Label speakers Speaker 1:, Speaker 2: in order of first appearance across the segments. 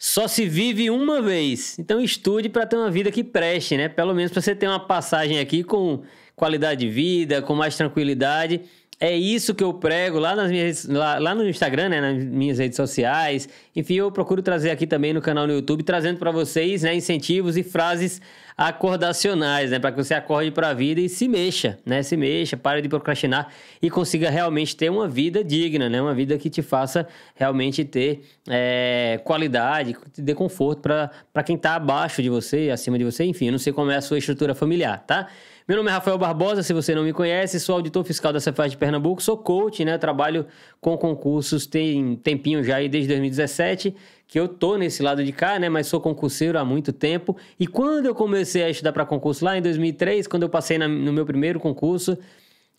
Speaker 1: Só se vive uma vez. Então estude para ter uma vida que preste, né? Pelo menos para você ter uma passagem aqui com qualidade de vida, com mais tranquilidade. É isso que eu prego lá, nas minhas, lá, lá no Instagram, né, nas minhas redes sociais. Enfim, eu procuro trazer aqui também no canal no YouTube, trazendo para vocês né, incentivos e frases acordacionais, né? Para que você acorde para a vida e se mexa, né? Se mexa, pare de procrastinar e consiga realmente ter uma vida digna, né? Uma vida que te faça realmente ter é, qualidade, te dê conforto para quem está abaixo de você, acima de você, enfim. Eu não sei como é a sua estrutura familiar, tá? Meu nome é Rafael Barbosa, se você não me conhece, sou auditor fiscal da Cefaz de Pernambuco, sou coach, né? Trabalho com concursos tem tempinho já aí desde 2017 que eu tô nesse lado de cá, né? Mas sou concurseiro há muito tempo. E quando eu comecei a estudar para concurso lá em 2003, quando eu passei na, no meu primeiro concurso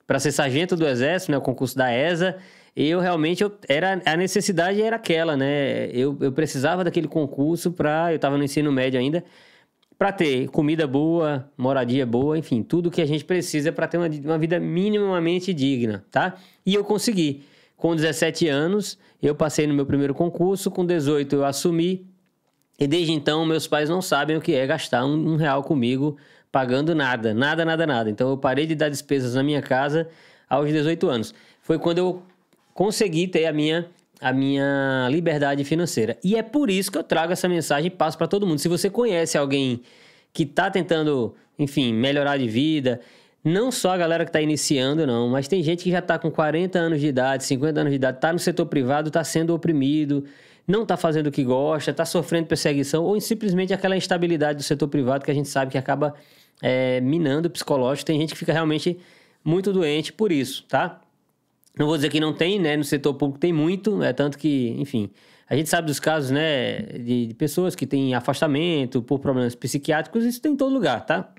Speaker 1: para ser sargento do exército, né? O concurso da ESA, eu realmente eu, era a necessidade era aquela, né? Eu, eu precisava daquele concurso para eu estava no ensino médio ainda para ter comida boa, moradia boa, enfim, tudo que a gente precisa para ter uma, uma vida minimamente digna, tá? E eu consegui. Com 17 anos, eu passei no meu primeiro concurso, com 18 eu assumi, e desde então meus pais não sabem o que é gastar um, um real comigo pagando nada, nada, nada, nada. Então eu parei de dar despesas na minha casa aos 18 anos. Foi quando eu consegui ter a minha a minha liberdade financeira. E é por isso que eu trago essa mensagem e passo para todo mundo. Se você conhece alguém que está tentando, enfim, melhorar de vida não só a galera que está iniciando, não, mas tem gente que já está com 40 anos de idade, 50 anos de idade, está no setor privado, está sendo oprimido, não está fazendo o que gosta, está sofrendo perseguição, ou simplesmente aquela instabilidade do setor privado que a gente sabe que acaba é, minando o psicológico. Tem gente que fica realmente muito doente por isso, tá? Não vou dizer que não tem, né? No setor público tem muito, é né? tanto que, enfim, a gente sabe dos casos, né, de, de pessoas que têm afastamento por problemas psiquiátricos, isso tem em todo lugar, tá?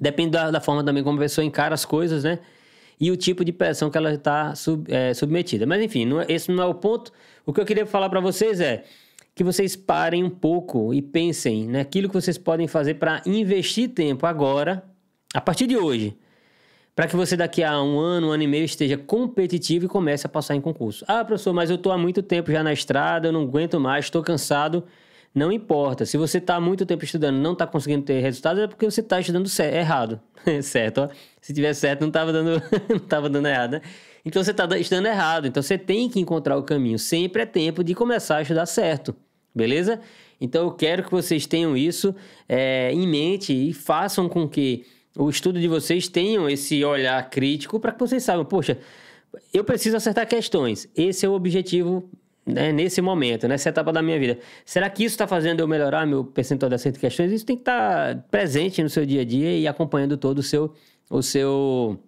Speaker 1: Depende da, da, forma também como a pessoa encara as coisas, né? E o tipo de pressão que ela está sub, é, submetida. Mas enfim, não, é, esse não é o ponto. O que eu queria falar para vocês é que vocês parem um pouco e pensem naquilo que vocês podem fazer para investir tempo agora, a partir de hoje, para que você daqui a um ano, um ano e meio esteja competitivo e comece a passar em concurso. Ah, professor, mas eu estou há muito tempo já na estrada, eu não aguento mais, estou cansado. Não importa. Se você está muito tempo estudando não está conseguindo ter resultados, é porque você está estudando certo, errado. certo, ó. Se tiver certo, não estava dando, não dando errado, né? Então você está estudando errado. Então você tem que encontrar o caminho. Sempre é tempo de começar a estudar certo. Beleza? Então eu quero que vocês tenham isso é, em mente e façam com que o estudo de vocês tenham esse olhar crítico para que vocês saibam, poxa, eu preciso acertar questões. Esse é o objetivo né, nesse momento, nessa etapa da minha vida. Será que isso está fazendo eu melhorar meu percentual de acerto de questões? Isso tem que estar tá presente no seu dia a dia e acompanhando todo o seu, o seu,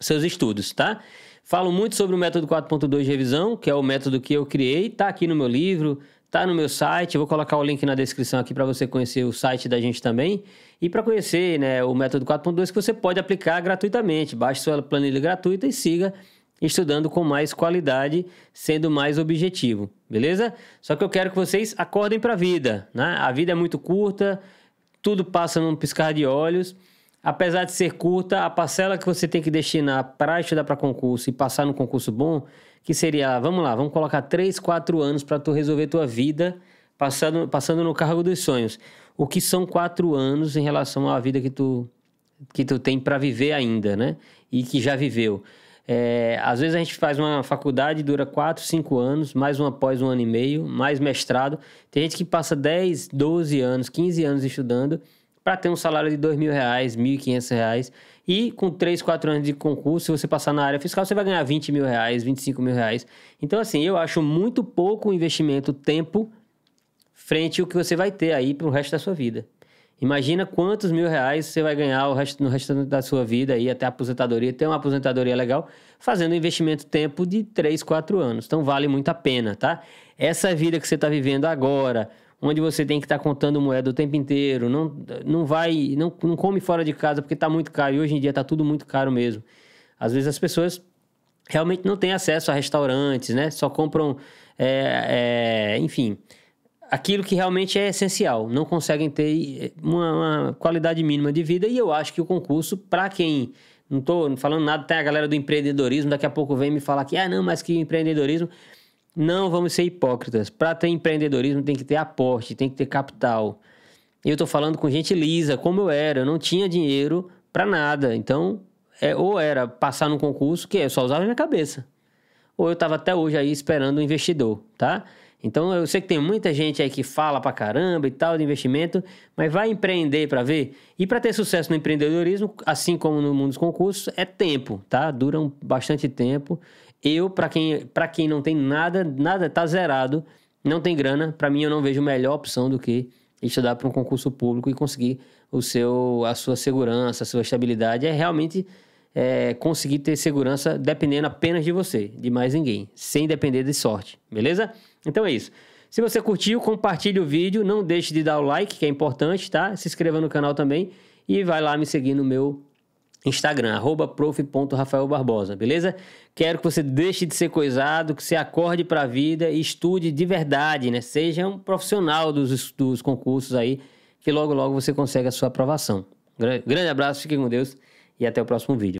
Speaker 1: seus estudos, tá? Falo muito sobre o método 4.2 de revisão, que é o método que eu criei, tá aqui no meu livro, tá no meu site, eu vou colocar o link na descrição aqui para você conhecer o site da gente também e para conhecer, né, o método 4.2 que você pode aplicar gratuitamente. Baixe sua planilha gratuita e siga estudando com mais qualidade, sendo mais objetivo, beleza? Só que eu quero que vocês acordem para a vida, né? A vida é muito curta, tudo passa num piscar de olhos. Apesar de ser curta, a parcela que você tem que destinar para estudar para concurso e passar no concurso bom, que seria, vamos lá, vamos colocar 3, 4 anos para tu resolver tua vida, passando, passando no cargo dos sonhos. O que são 4 anos em relação à vida que tu que tu tem para viver ainda, né? E que já viveu. É, às vezes a gente faz uma faculdade, dura 4, 5 anos, mais uma pós, um ano e meio, mais mestrado. Tem gente que passa 10, 12 anos, 15 anos estudando para ter um salário de dois mil reais, 1.500. reais. E com 3, 4 anos de concurso, se você passar na área fiscal, você vai ganhar 20 mil reais, 25 mil reais. Então, assim, eu acho muito pouco investimento tempo frente ao que você vai ter aí para o resto da sua vida. Imagina quantos mil reais você vai ganhar resto, no restante da sua vida aí até a aposentadoria, ter uma aposentadoria legal, fazendo um investimento tempo de 3, 4 anos. Então vale muito a pena, tá? Essa vida que você está vivendo agora, onde você tem que estar tá contando moeda o tempo inteiro, não, não vai, não, não come fora de casa porque está muito caro. E hoje em dia está tudo muito caro mesmo. Às vezes as pessoas realmente não têm acesso a restaurantes, né? Só compram, é, é, enfim aquilo que realmente é essencial, não conseguem ter eh, uma, uma qualidade mínima de vida e eu acho que o concurso, para quem não estou falando nada, tem a galera do empreendedorismo, daqui a pouco vem me falar que, ah, não, mas que empreendedorismo. Não vamos ser hipócritas. Para ter empreendedorismo tem que ter aporte, tem que ter capital. Eu estou falando com gente lisa, como eu era, eu não tinha dinheiro para nada. Então, é, ou era passar num concurso, que eu é só usava minha cabeça. Ou eu estava até hoje aí esperando o um investidor, tá? Então eu sei que tem muita gente aí que fala pra caramba e tal de investimento, mas vai empreender para ver. E para ter sucesso no empreendedorismo, assim como no mundo dos concursos, é tempo, tá? Dura um, bastante tempo. Eu, para quem, pra quem não tem nada, nada tá zerado, não tem grana, para mim eu não vejo melhor opção do que estudar para um concurso público e conseguir o seu a sua segurança, a sua estabilidade. É realmente é, conseguir ter segurança dependendo apenas de você, de mais ninguém, sem depender de sorte, beleza? Então é isso. Se você curtiu, compartilhe o vídeo, não deixe de dar o like, que é importante, tá? Se inscreva no canal também e vai lá me seguir no meu Instagram, arroba prof.rafaelbarbosa, beleza? Quero que você deixe de ser coisado, que você acorde para a vida e estude de verdade, né? Seja um profissional dos, dos concursos aí, que logo, logo você consegue a sua aprovação. Grande abraço, fique com Deus e até o próximo vídeo.